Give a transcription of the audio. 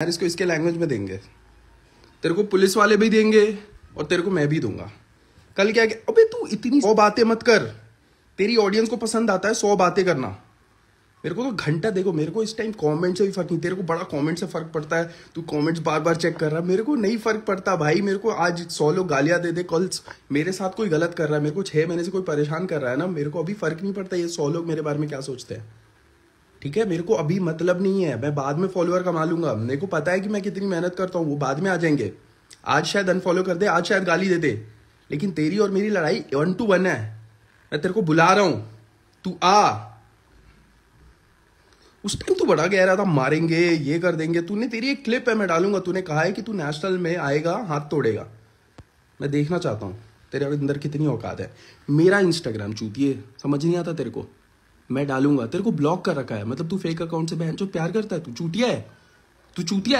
यार इसको इसके लैंग्वेज में देंगे तेरे को पुलिस वाले भी देंगे और तेरे को मैं भी दूंगा कल क्या क्या अबे तू इतनी सौ बातें मत कर तेरी ऑडियंस को पसंद आता है सौ बातें करना मेरे को तो घंटा देखो मेरे को इस टाइम कमेंट से भी फर्क नहीं तेरे को बड़ा कमेंट से फर्क पड़ता है तू कमेंट्स बार बार चेक कर रहा है मेरे को नहीं फर्क पड़ता भाई मेरे को आज सौ लोग गालियां दे दे कल मेरे साथ कोई गलत कर रहा है मेरे को छह महीने से कोई परेशान कर रहा है ना मेरे को अभी फर्क नहीं पड़ता ये सौ लोग मेरे बारे में क्या सोचते हैं ठीक है मेरे को अभी मतलब नहीं है मैं बाद में फॉलोअर कमा लूंगा मेरे को पता है कि मैं कितनी मेहनत करता हूँ वो बाद में आ जाएंगे आज शायद अनफॉलो कर दे आज शायद गाली दे दे लेकिन तेरी और मेरी लड़ाई वन टू वन है मैं तेरे को बुला रहा हूं तू आ उस टाइम तू तो बड़ा कह रहा था मारेंगे ये कर देंगे तूने तेरी एक क्लिप है मैं डालूंगा तूने कहा है कि तू नेशनल में आएगा हाथ तोड़ेगा मैं देखना चाहता हूँ तेरे अंदर कितनी औकात है मेरा इंस्टाग्राम चूतिए समझ नहीं आता तेरे को मैं डालूंगा तेरे को ब्लॉक कर रखा है मतलब तू फेक अकाउंट से बहन जो प्यार करता है तू चूतिया है तू चूतिया